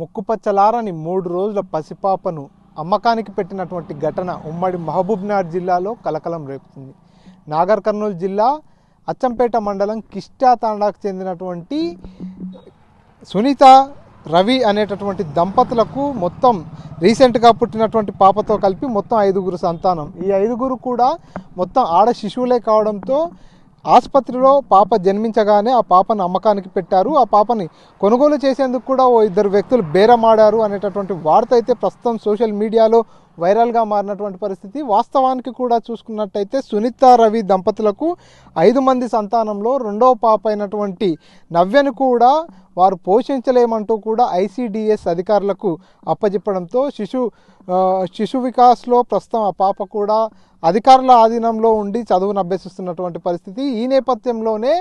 ముక్కుపచ్చలారని మూడు రోజుల పసిపాపను అమ్మకానికి పెట్టినటువంటి ఘటన ఉమ్మడి మహబూబ్నగర్ జిల్లాలో కలకలం రేపుతుంది నాగర్ కర్నూలు జిల్లా అచ్చంపేట మండలం కిష్టా తాండాకు చెందినటువంటి సునీత రవి అనేటటువంటి దంపతులకు మొత్తం రీసెంట్గా పుట్టినటువంటి పాపతో కలిపి మొత్తం ఐదుగురు సంతానం ఈ ఐదుగురు కూడా మొత్తం ఆడ శిశువులే కావడంతో ఆసుపత్రిలో పాప జన్మించగానే ఆ పాపను అమ్మకానికి పెట్టారు ఆ పాపని కొనుగోలు చేసేందుకు కూడా ఓ ఇద్దరు వ్యక్తులు బేరమాడారు అనేటటువంటి వార్త అయితే ప్రస్తుతం సోషల్ మీడియాలో వైరల్గా మారినటువంటి పరిస్థితి వాస్తవానికి కూడా చూసుకున్నట్టయితే సునీత రవి దంపతులకు ఐదు మంది సంతానంలో రెండో పాప అయినటువంటి నవ్యను కూడా వారు పోషించలేమంటూ కూడా ఐసీడిఎస్ అధికారులకు అప్పజెప్పడంతో శిశు శిశు వికాస్లో ప్రస్తుతం ఆ పాప కూడా అధికారుల ఆధీనంలో ఉండి చదువును అభ్యసిస్తున్నటువంటి పరిస్థితి ఈ నేపథ్యంలోనే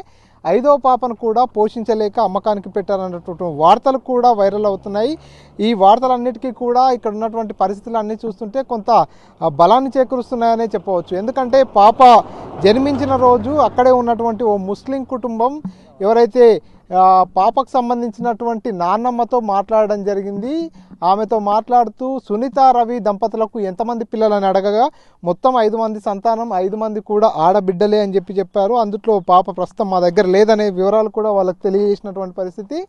ఐదో పాపను కూడా పోషించలేక అమ్మకానికి పెట్టారన్నటువంటి వార్తలు కూడా వైరల్ అవుతున్నాయి ఈ వార్తలన్నిటికీ కూడా ఇక్కడ ఉన్నటువంటి పరిస్థితులు అన్నీ చూస్తుంటే కొంత బలాన్ని చేకూరుస్తున్నాయనే చెప్పవచ్చు ఎందుకంటే పాప జన్మించిన రోజు అక్కడే ఉన్నటువంటి ఓ ముస్లిం కుటుంబం ఎవరైతే పాపకు సంబంధించినటువంటి నాన్నమ్మతో మాట్లాడడం జరిగింది ఆమెతో మాట్లాడుతూ సునీత రవి దంపతులకు ఎంతమంది పిల్లలని అడగగా మొత్తం ఐదు మంది సంతానం ఐదు మంది కూడా ఆడబిడ్డలే అని చెప్పి చెప్పారు అందుట్లో పాప ప్రస్తుతం మా దగ్గర లేదనే వివరాలు కూడా వాళ్ళకి తెలియజేసినటువంటి పరిస్థితి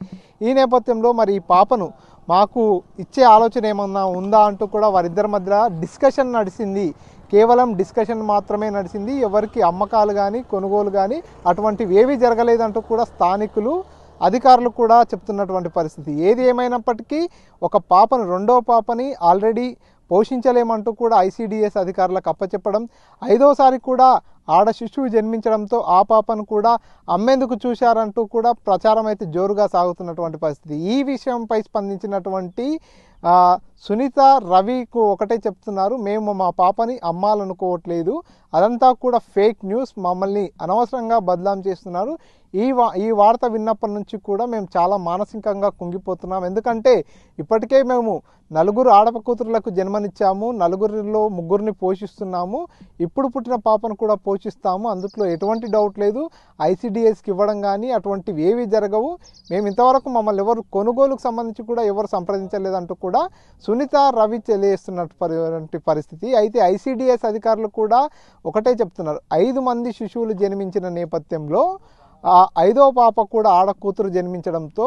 ఈ నేపథ్యంలో మరి ఈ పాపను మాకు ఇచ్చే ఆలోచన ఏమన్నా ఉందా అంటూ కూడా వారిద్దరి మధ్య డిస్కషన్ నడిచింది కేవలం డిస్కషన్ మాత్రమే నడిచింది ఎవరికి అమ్మకాలు కానీ కొనుగోలు కానీ అటువంటివి ఏవి జరగలేదంటూ కూడా స్థానికులు అధికారులు కూడా చెప్తున్నటువంటి పరిస్థితి ఏది ఏమైనప్పటికీ ఒక పాపను రెండో పాపని ఆల్రెడీ పోషించలేమంటూ కూడా ఐసీడీఎస్ అధికారులకు అప్పచెప్పడం ఐదోసారి కూడా ఆడ శిశువు జన్మించడంతో ఆ పాపను కూడా అమ్మేందుకు చూశారంటూ కూడా ప్రచారం అయితే జోరుగా సాగుతున్నటువంటి పరిస్థితి ఈ విషయంపై స్పందించినటువంటి సునీత రవికు ఒకటే చెప్తున్నారు మేము మా పాపని అమ్మాలనుకోవట్లేదు అదంతా కూడా ఫేక్ న్యూస్ మమ్మల్ని అనవసరంగా బదలాం చేస్తున్నారు ఈ వా ఈ వార్త విన్నప్పటి నుంచి కూడా మేము చాలా మానసికంగా కుంగిపోతున్నాం ఎందుకంటే ఇప్పటికే మేము నలుగురు ఆడప కూతురులకు జన్మనిచ్చాము నలుగురిలో ముగ్గురిని పోషిస్తున్నాము ఇప్పుడు పుట్టిన పాపను కూడా పోషిస్తాము అందుట్లో ఎటువంటి డౌట్ లేదు ఐసీడిఎస్కి ఇవ్వడం కానీ అటువంటివి ఏవి జరగవు మేము ఇంతవరకు మమ్మల్ని ఎవరు కొనుగోలుకు సంబంధించి కూడా ఎవరు సంప్రదించలేదంటూ కూడా సునీత రవి తెలియజేస్తున్నటువంటి పరిస్థితి అయితే ఐసీడీఎస్ అధికారులు కూడా ఒకటే చెప్తున్నారు ఐదు మంది శిశువులు జన్మించిన నేపథ్యంలో ఐదో పాప కూడా ఆడ కూతురు జన్మించడంతో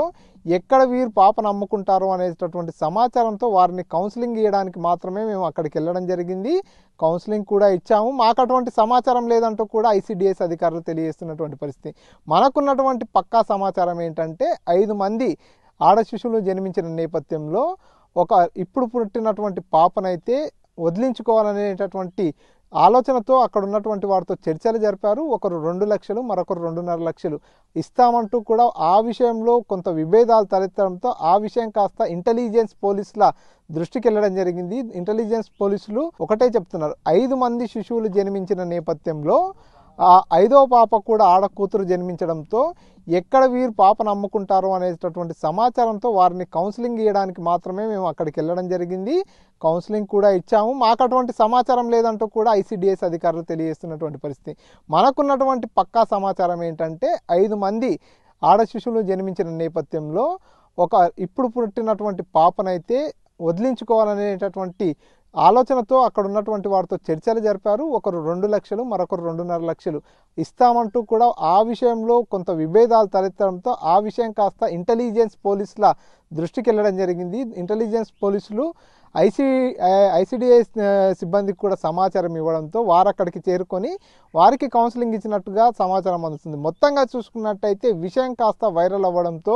ఎక్కడ వీరు పాపను అమ్ముకుంటారు అనేటటువంటి సమాచారంతో వారిని కౌన్సిలింగ్ ఇవ్వడానికి మాత్రమే మేము అక్కడికి వెళ్ళడం జరిగింది కౌన్సిలింగ్ కూడా ఇచ్చాము మాకు అటువంటి సమాచారం లేదంటూ కూడా ఐసీడిఎస్ అధికారులు తెలియజేస్తున్నటువంటి పరిస్థితి మనకున్నటువంటి పక్కా సమాచారం ఏంటంటే ఐదు మంది ఆడ శిశువులు జన్మించిన నేపథ్యంలో ఒక ఇప్పుడు పుట్టినటువంటి పాపనైతే వదిలించుకోవాలనేటటువంటి ఆలోచనతో అక్కడ ఉన్నటువంటి వారితో చర్చలు జరిపారు ఒకరు రెండు లక్షలు మరొకరు రెండున్నర లక్షలు ఇస్తామంటూ కూడా ఆ విషయంలో కొంత విభేదాలు తలెత్తడంతో ఆ విషయం కాస్త ఇంటెలిజెన్స్ పోలీసుల దృష్టికి వెళ్ళడం జరిగింది ఇంటెలిజెన్స్ పోలీసులు ఒకటే చెప్తున్నారు ఐదు మంది శిశువులు జన్మించిన నేపథ్యంలో ఆ ఐదో పాప కూడా ఆడ కూతురు జన్మించడంతో ఎక్కడ వీరు పాపను నమ్ముకుంటారు అనేటటువంటి సమాచారంతో వారిని కౌన్సిలింగ్ ఇవ్వడానికి మాత్రమే మేము అక్కడికి వెళ్ళడం జరిగింది కౌన్సిలింగ్ కూడా ఇచ్చాము మాకు అటువంటి సమాచారం లేదంటూ కూడా ఐసీడిఎస్ అధికారులు తెలియజేస్తున్నటువంటి పరిస్థితి మనకున్నటువంటి పక్కా సమాచారం ఏంటంటే ఐదు మంది ఆడ శిశువులు జన్మించిన నేపథ్యంలో ఒక ఇప్పుడు పుట్టినటువంటి పాపనైతే వదిలించుకోవాలనేటటువంటి ఆలోచనతో అక్కడ ఉన్నటువంటి వారితో చర్చలు జరిపారు ఒకరు రెండు లక్షలు మరొకరు రెండున్నర లక్షలు ఇస్తామంటూ కూడా ఆ విషయంలో కొంత విభేదాలు తలెత్తడంతో ఆ విషయం కాస్త ఇంటెలిజెన్స్ పోలీసుల దృష్టికి వెళ్ళడం జరిగింది ఇంటెలిజెన్స్ పోలీసులు ఐసీ ఐసిడిఐ సిబ్బందికి కూడా సమాచారం ఇవ్వడంతో వారు అక్కడికి చేరుకొని వారికి కౌన్సిలింగ్ ఇచ్చినట్టుగా సమాచారం అందుతుంది మొత్తంగా చూసుకున్నట్టయితే విషయం కాస్త వైరల్ అవ్వడంతో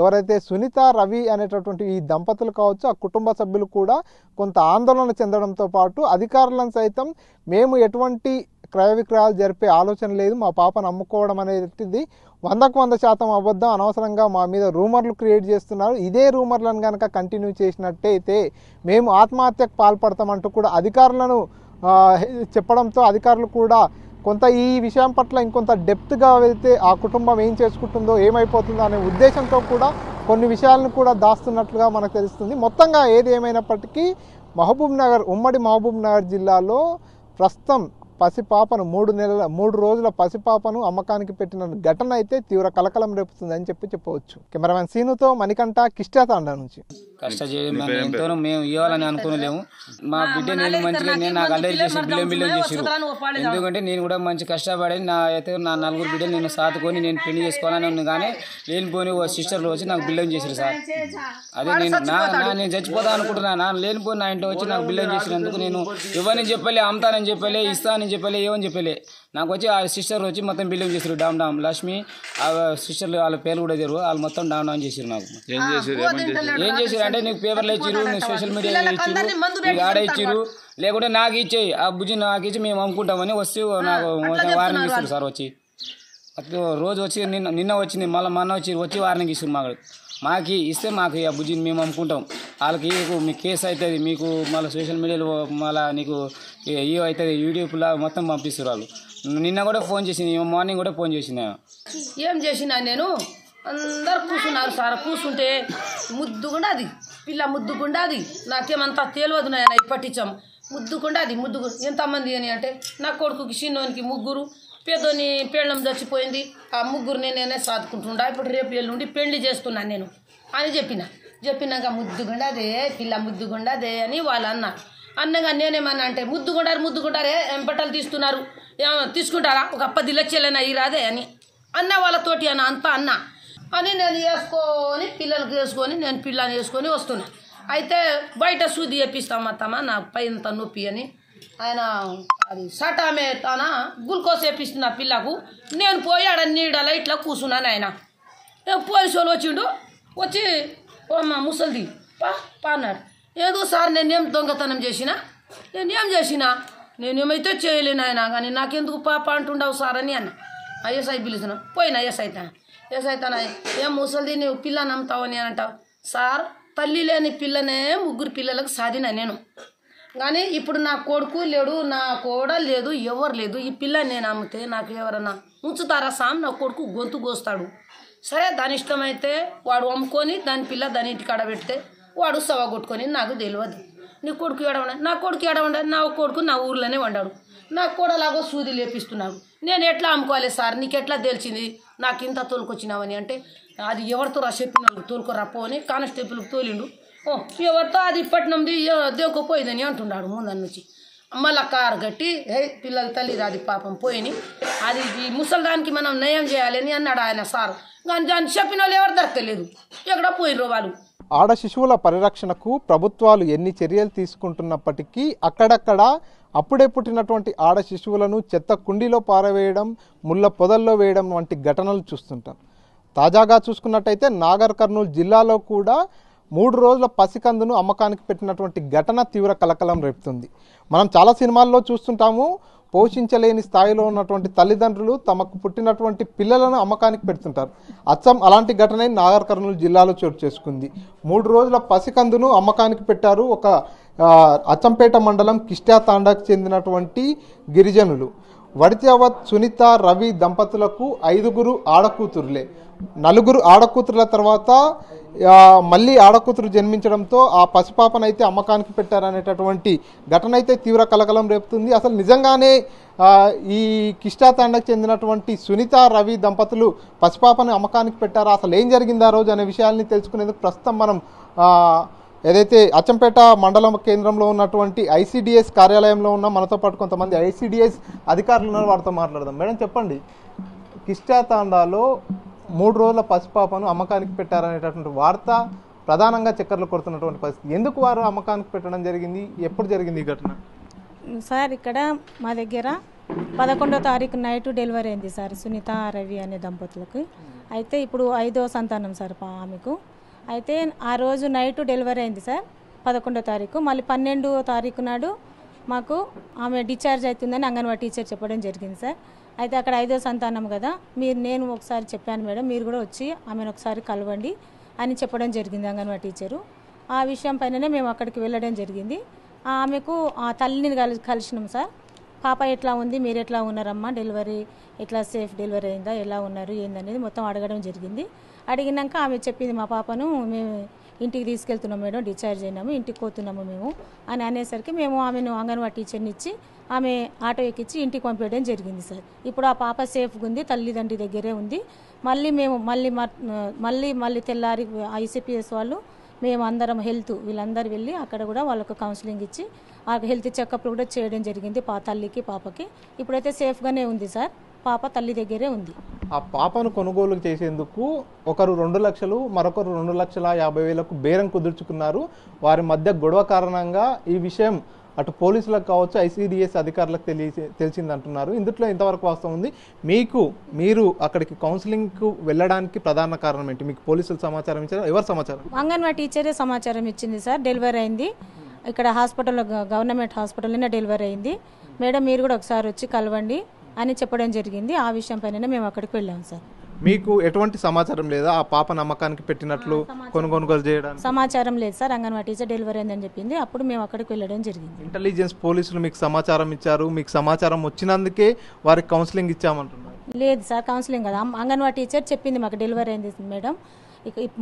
ఎవరైతే సునీత రవి అనేటటువంటి ఈ దంపతులు కావచ్చు ఆ కుటుంబ సభ్యులు కూడా కొంత ఆందోళన చెందడంతో పాటు అధికారులను సైతం మేము ఎటువంటి క్రయ విక్రయాలు జరిపే ఆలోచన లేదు మా పాపను అమ్ముకోవడం అనేది వందకు వంద శాతం అబద్ధం అనవసరంగా మా మీద రూమర్లు క్రియేట్ చేస్తున్నారు ఇదే రూమర్లను కనుక కంటిన్యూ చేసినట్టయితే మేము ఆత్మహత్యకు పాల్పడతామంటూ కూడా అధికారులను చెప్పడంతో అధికారులు కూడా కొంత ఈ విషయం పట్ల ఇంకొంత డెప్త్గా వెళ్తే ఆ కుటుంబం ఏం చేసుకుంటుందో ఏమైపోతుందో అనే ఉద్దేశంతో కూడా కొన్ని విషయాలను కూడా దాస్తున్నట్లుగా మనకు తెలుస్తుంది మొత్తంగా ఏది ఏమైనప్పటికీ మహబూబ్ నగర్ ఉమ్మడి మహబూబ్ నగర్ జిల్లాలో ప్రస్తుతం పసిపాపను మూడు నెలల మూడు రోజుల పసిపాపను అమ్మకానికి పెట్టిన ఘటన అయితే తీవ్ర కలకలం రేపుతుంది అని చెప్పి చెప్పవచ్చు కెమెరామెన్ సీనుతో మణికంఠ కిష్టాతాండ నుంచి కష్టజీవి ఎంతో మేము ఇవ్వాలని అనుకోలేము మా బిడ్డ నేను మంచిగా నేను నాకు అల్లరి చేసి బిల్లం బిల్లం ఎందుకంటే నేను కూడా మంచి కష్టపడి నా అయితే నా నలుగురు బిడ్డలు నేను సాదుకొని నేను పెళ్లి చేసుకోవాలని ఉంది కానీ లేనిపోని ఓ సిస్టర్లు వచ్చి నాకు బిల్లం చేసిరు సార్ అదే నేను నా నేను చచ్చిపోతా నా లేనిపోయి నా ఇంట్లో వచ్చి నాకు బిల్లం చేసినందుకు నేను ఇవ్వని చెప్పలే అమ్ముతానని చెప్పలే ఇస్తానని అని చెప్పలే ఏమని చెప్పలే నాకు వచ్చి ఆ సిస్టర్ వచ్చి మొత్తం బిల్డింగ్ చేశారు డామ్ డామ్ లక్ష్మి ఆ సిస్టర్లు వాళ్ళ పేర్లు కూడా తెరు వాళ్ళు మొత్తం డామ్ డామ్ చేశారు నాకు ఏం చేసారు ఏం చేసారు అంటే నీకు పేపర్లు ఇచ్చిరు నీకు సోషల్ మీడియా ఇచ్చిరు నీకు ఆడ ఇచ్చిరు లేకుంటే నాకు ఇచ్చేయి ఆ బుజ్జి నాకు ఇచ్చి మేము అమ్ముకుంటామని వస్తే నాకు వార్నింగ్ ఇస్తారు సార్ వచ్చి రోజు వచ్చి నిన్న నిన్న వచ్చింది మళ్ళీ మొన్న వచ్చి వచ్చి వార్నింగ్ ఇస్తుంది మాకు మాకు ఇస్తే మాకు ఆ బుజ్జిని మేము అమ్ముకుంటాం వాళ్ళకి మీ కేసు అవుతుంది మీకు మళ్ళీ సోషల్ మీడియాలో మళ్ళీ నీకు ఏ అవుతుంది యూట్యూబ్లో మొత్తం పంపిస్తారు వాళ్ళు నిన్న కూడా ఫోన్ చేసింది మార్నింగ్ కూడా ఫోన్ చేసిన ఏం చేసిన నేను అందరు కూర్చున్నారు సార్ కూర్చుంటే ముద్దుకుండా అది పిల్ల ముద్దుకుండా అది నాకేమంతా తేలవదు నాయన ఇప్పటిచ్చాం ముద్దుకుండా అది ముద్దుగు ఎంతమంది అని అంటే నా కొడుకుకి చిన్నోనికి ముగ్గురు పేదోని పెళ్ళం చచ్చిపోయింది ఆ ముగ్గురిని నేనే సాదుకుంటుండా ఇప్పుడు రేపు ఎల్లుండి పెళ్లి చేస్తున్నాను నేను అని చెప్పిన చెప్పినాక ముద్దుగుండదే పిల్ల ముద్దుగుండదే అని వాళ్ళు అన్న అన్నగా నేనేమన్నా అంటే ముద్దుగుండారు ముద్దుగుండారే ఎంపటలు తీస్తున్నారు తీసుకుంటారా ఒక పది లక్షలైనా ఈ రాదే అని అన్న వాళ్ళతోటి అన్న అంత అన్న అని నేను వేసుకొని పిల్లలకు వేసుకొని నేను పిల్లని వేసుకొని వస్తున్నాను అయితే బయట సూది వేపిస్తామత్తమ్మ నా పైంత నొప్పి అని ఆయన అది సటామే తన గ్లూకోజ్ వేపిస్తుంది ఆ పిల్లకు నేను పోయి ఆడ నీడలో ఇట్లా కూర్చున్నాను ఆయన పోలీసు వాళ్ళు వచ్చిండు వచ్చి మా ముసలిది పా పా అన్నాడు ఏదో సార్ నేనేం దొంగతనం చేసిన నేనేం చేసిన నేనేమైతే చేయలేను ఆయన కానీ నాకెందుకు పాప అంటుండవు సార్ అని అన్న ఎస్ అయి పిలిచిన పోయినా ఎస్ అయితే ఎస్ అయితే ఏం ముసలిది నువ్వు పిల్లని అని అంటావు సార్ తల్లి లేని పిల్లనే ముగ్గురు పిల్లలకు సాధిన నేను కానీ ఇప్పుడు నా కొడుకు లేడు నా కోడ లేదు ఎవరు లేదు ఈ పిల్ల నేను అమ్మితే నాకు ఎవరన్నా ఉంచుతారా సామ్ నా కొడుకు గొంతు కోస్తాడు సరే దాని ఇష్టమైతే వాడు అమ్ముకొని దాని పిల్ల దాని ఇంటికి అడబెడితే పెడితే వాడు సవ కొట్టుకొని నాకు తెలియదు నీ కొడుకు ఉండదు నా కొడుకు ఉండదు నా కొడుకు నా ఊర్లోనే వండాడు నా కూడలాగో సూది లేపిస్తున్నాడు నేను ఎట్లా అమ్ముకోవాలి సార్ నీకు ఎట్లా తెలిసింది నాకు ఇంత తోలుకొచ్చినావని అంటే అది ఎవరితో రా చెప్పినాడు తోలుకోరా పోని కానిస్టేబుల్కి తోలిండు ఎవరితో అది ఇప్పటినది దేవుకు పోయిందని అంటున్నాడు ముందర నుంచి మళ్ళా కారు కట్టి హే పిల్లల తల్లి అది పాపం పోయిని అది ఈ ముసలిదానికి మనం నయం చేయాలని అన్నాడు ఆయన సార్ కానీ దాన్ని చెప్పిన వాళ్ళు ఎవరు దొరకలేదు ఎక్కడ పోయినరు వాళ్ళు ఆడ శిశువుల పరిరక్షణకు ప్రభుత్వాలు ఎన్ని చర్యలు తీసుకుంటున్నప్పటికీ అక్కడక్కడ అప్పుడే పుట్టినటువంటి ఆడ శిశువులను చెత్త కుండీలో పారవేయడం ముళ్ళ పొదల్లో వేయడం వంటి ఘటనలు చూస్తుంటాం తాజాగా చూసుకున్నట్టయితే నాగర్ కర్నూలు జిల్లాలో కూడా మూడు రోజుల పసికందును అమ్మకానికి పెట్టినటువంటి ఘటన తీవ్ర కలకలం రేపుతుంది మనం చాలా సినిమాల్లో చూస్తుంటాము పోషించలేని స్థాయిలో ఉన్నటువంటి తల్లిదండ్రులు తమకు పుట్టినటువంటి పిల్లలను అమ్మకానికి పెడుతుంటారు అచ్చం అలాంటి ఘటన నాగర్ కర్నూలు జిల్లాలో చోటు చేసుకుంది మూడు రోజుల పసికందును అమ్మకానికి పెట్టారు ఒక అచ్చంపేట మండలం కిష్టా తాండాకు చెందినటువంటి గిరిజనులు వడితేవత్ సునీత రవి దంపతులకు ఐదుగురు ఆడకూతురులే నలుగురు ఆడకూతురుల తర్వాత మళ్ళీ ఆడకూతురు జన్మించడంతో ఆ పసిపాపనైతే అమ్మకానికి పెట్టారనేటటువంటి ఘటన అయితే తీవ్ర కలకలం రేపుతుంది అసలు నిజంగానే ఈ తాండకు చెందినటువంటి సునీత రవి దంపతులు పసిపాపను అమ్మకానికి పెట్టారా అసలు ఏం జరిగింది ఆ రోజు అనే విషయాల్ని తెలుసుకునేందుకు ప్రస్తుతం మనం ఏదైతే అచ్చంపేట మండలం కేంద్రంలో ఉన్నటువంటి ఐసీడిఎస్ కార్యాలయంలో ఉన్న మనతో పాటు కొంతమంది ఐసీడిఎస్ అధికారులు ఉన్నారు వారితో మాట్లాడదాం మేడం చెప్పండి కిష్టాతాండాలో మూడు రోజుల పసిపాపను అమ్మకానికి పెట్టారనేటటువంటి వార్త ప్రధానంగా చక్కర్లు కొడుతున్నటువంటి పరిస్థితి ఎందుకు వారు అమ్మకానికి పెట్టడం జరిగింది ఎప్పుడు జరిగింది ఈ ఘటన సార్ ఇక్కడ మా దగ్గర పదకొండో తారీఖు నైట్ డెలివరీ అయింది సార్ సునీత రవి అనే దంపతులకు అయితే ఇప్పుడు ఐదో సంతానం సార్ ఆమెకు అయితే ఆ రోజు నైట్ డెలివరీ అయింది సార్ పదకొండో తారీఖు మళ్ళీ పన్నెండో తారీఖు నాడు మాకు ఆమె డిశ్చార్జ్ అవుతుందని అంగన్వాడీ టీచర్ చెప్పడం జరిగింది సార్ అయితే అక్కడ ఐదో సంతానం కదా మీరు నేను ఒకసారి చెప్పాను మేడం మీరు కూడా వచ్చి ఆమెను ఒకసారి కలవండి అని చెప్పడం జరిగింది అంగన్వాడీ టీచరు ఆ విషయం పైననే మేము అక్కడికి వెళ్ళడం జరిగింది ఆమెకు ఆ తల్లిని కలి కలిసినాం సార్ పాప ఎట్లా ఉంది మీరు ఎట్లా ఉన్నారమ్మా డెలివరీ ఎట్లా సేఫ్ డెలివరీ అయిందా ఎలా ఉన్నారు ఏందనేది మొత్తం అడగడం జరిగింది అడిగినాక ఆమె చెప్పింది మా పాపను మేము ఇంటికి తీసుకెళ్తున్నాం మేడం డిశ్చార్జ్ అయినాము ఇంటికి పోతున్నాము మేము అని అనేసరికి మేము ఆమెను అంగన్వాడీ టీచర్ని ఇచ్చి ఆమె ఆటో ఎక్కించి ఇంటికి పంపించడం జరిగింది సార్ ఇప్పుడు ఆ పాప సేఫ్గా ఉంది తల్లిదండ్రి దగ్గరే ఉంది మళ్ళీ మేము మళ్ళీ మళ్ళీ మళ్ళీ తెల్లారి ఐసీపీఎస్ వాళ్ళు మేము అందరం హెల్త్ వీళ్ళందరూ వెళ్ళి అక్కడ కూడా వాళ్ళకు కౌన్సిలింగ్ ఇచ్చి ఆ హెల్త్ చెకప్లు కూడా చేయడం జరిగింది పా తల్లికి పాపకి ఇప్పుడైతే సేఫ్గానే ఉంది సార్ పాప తల్లి దగ్గరే ఉంది ఆ పాపను కొనుగోలు చేసేందుకు ఒకరు రెండు లక్షలు మరొకరు రెండు లక్షల యాభై వేలకు బేరం కుదుర్చుకున్నారు వారి మధ్య గొడవ కారణంగా ఈ విషయం అటు పోలీసులకు కావచ్చు ఐసీడిఎస్ అధికారులకు తెలియ తెలిసిందంటున్నారు ఇందులో ఇంతవరకు వాస్తవం ఉంది మీకు మీరు అక్కడికి కౌన్సిలింగ్కు వెళ్ళడానికి ప్రధాన కారణం ఏంటి మీకు పోలీసులు సమాచారం ఇచ్చారు ఎవరు సమాచారం అంగన్వాడీ టీచరే సమాచారం ఇచ్చింది సార్ డెలివరీ అయింది ఇక్కడ హాస్పిటల్ గవర్నమెంట్ హాస్పిటల్లోనే డెలివరీ అయింది మేడం మీరు కూడా ఒకసారి వచ్చి కలవండి అని చెప్పడం జరిగింది ఆ విషయం పైన మేము అక్కడికి వెళ్ళాము సార్ మీకు ఎటువంటి సమాచారం లేదా ఆ పాప నమ్మకానికి పెట్టినట్లు కొనుగోలు చేయడం సమాచారం లేదు సార్ అంగన్వాడీ టీచర్ డెలివరీ అయిందని చెప్పింది అప్పుడు మేము అక్కడికి వెళ్ళడం జరిగింది ఇంటెలిజెన్స్ పోలీసులు మీకు సమాచారం ఇచ్చారు మీకు సమాచారం వచ్చినందుకే వారికి కౌన్సిలింగ్ ఇచ్చామంటున్నారు లేదు సార్ కౌన్సిలింగ్ కదా అంగన్వాడీ టీచర్ చెప్పింది మాకు డెలివరీ అయింది మేడం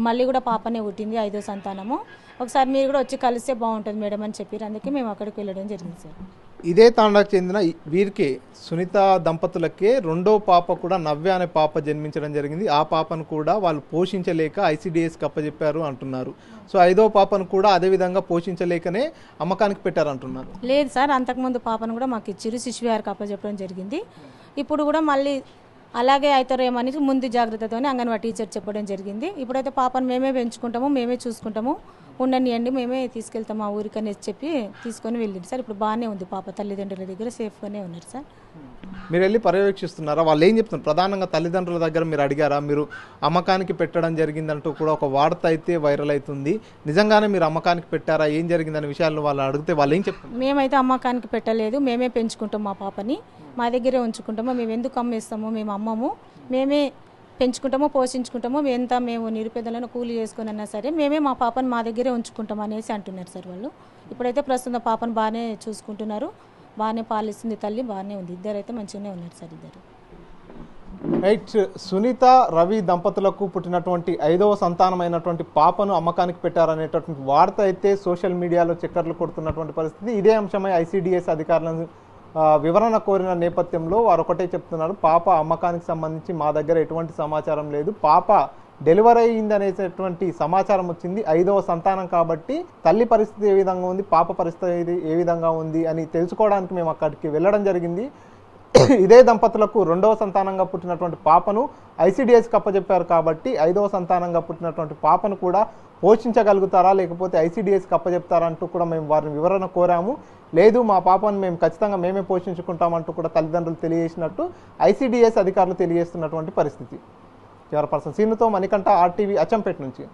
మళ్ళీ కూడా పాపనే పుట్టింది ఐదో సంతానము ఒకసారి మీరు కూడా వచ్చి కలిస్తే బాగుంటుంది మేడం అని చెప్పారు అందుకే మేము అక్కడికి వెళ్ళడం జరిగింది సార్ ఇదే తాండాకు చెందిన వీరికి సునీత దంపతులకే రెండో పాప కూడా నవ్య అనే పాప జన్మించడం జరిగింది ఆ పాపను కూడా వాళ్ళు పోషించలేక ఐసీడీఎస్కి అప్పజెప్పారు అంటున్నారు సో ఐదో పాపను కూడా అదే విధంగా పోషించలేకనే అమ్మకానికి పెట్టారంటున్నారు లేదు సార్ అంతకుముందు పాపను కూడా మాకు ఇచ్చిరు శిశువిహార్కి అప్పజెప్పడం జరిగింది ఇప్పుడు కూడా మళ్ళీ అలాగే అవుతారేమని ముందు జాగ్రత్తతోనే అంగన్వాడీ టీచర్ చెప్పడం జరిగింది ఇప్పుడైతే పాపను మేమే పెంచుకుంటాము మేమే చూసుకుంటాము ఉండనియండి మేమే తీసుకెళ్తాం మా ఊరికి అనేసి చెప్పి తీసుకొని వెళ్ళింది సార్ ఇప్పుడు బాగానే ఉంది పాప తల్లిదండ్రుల దగ్గర సేఫ్గానే ఉన్నారు సార్ మీరు వెళ్ళి పర్యవేక్షిస్తున్నారా వాళ్ళు ఏం చెప్తున్నారు ప్రధానంగా తల్లిదండ్రుల దగ్గర మీరు అడిగారా మీరు అమ్మకానికి పెట్టడం జరిగిందంటూ కూడా ఒక వార్త అయితే వైరల్ అవుతుంది నిజంగానే మీరు అమ్మకానికి పెట్టారా ఏం జరిగిందనే విషయాలను వాళ్ళు అడిగితే వాళ్ళు ఏం చెప్తారు మేమైతే అమ్మకానికి పెట్టలేదు మేమే పెంచుకుంటాం మా పాపని మా దగ్గరే ఉంచుకుంటాము మేము ఎందుకు అమ్మేస్తాము మేము అమ్మము మేమే పెంచుకుంటామో పోషించుకుంటామో ఎంత మేము నిరుపేదలను కూలి చేసుకుని అన్నా సరే మేమే మా పాపను మా దగ్గరే ఉంచుకుంటాం అనేసి అంటున్నారు సార్ వాళ్ళు ఇప్పుడైతే ప్రస్తుతం పాపను బాగానే చూసుకుంటున్నారు బాగానే పాలిస్తుంది తల్లి బాగానే ఉంది ఇద్దరైతే మంచిగానే ఉన్నారు సార్ ఇద్దరు రైట్ సునీత రవి దంపతులకు పుట్టినటువంటి ఐదవ సంతానమైనటువంటి పాపను అమ్మకానికి పెట్టారనేటటువంటి వార్త అయితే సోషల్ మీడియాలో చక్కర్లు కొడుతున్నటువంటి పరిస్థితి ఇదే అంశమై ఐసీడీఎస్ అధికారులను వివరణ కోరిన నేపథ్యంలో వారు ఒకటే చెప్తున్నారు పాప అమ్మకానికి సంబంధించి మా దగ్గర ఎటువంటి సమాచారం లేదు పాప డెలివరీ అయ్యింది అనేటువంటి సమాచారం వచ్చింది ఐదవ సంతానం కాబట్టి తల్లి పరిస్థితి ఏ విధంగా ఉంది పాప పరిస్థితి ఏ విధంగా ఉంది అని తెలుసుకోవడానికి మేము అక్కడికి వెళ్ళడం జరిగింది ఇదే దంపతులకు రెండవ సంతానంగా పుట్టినటువంటి పాపను ఐసీడీఎస్కి అప్పచెప్పారు కాబట్టి ఐదవ సంతానంగా పుట్టినటువంటి పాపను కూడా పోషించగలుగుతారా లేకపోతే ఐసీడీఎస్కి అప్పచెప్తారా అంటూ కూడా మేము వారిని వివరణ కోరాము లేదు మా పాపను మేము ఖచ్చితంగా మేమే పోషించుకుంటామంటూ కూడా తల్లిదండ్రులు తెలియజేసినట్టు ఐసీడీఎస్ అధికారులు తెలియజేస్తున్నటువంటి పరిస్థితి చివరి పర్సన్ సీనుతో మణికంఠ ఆర్టీవీ అచ్చంపేట నుంచి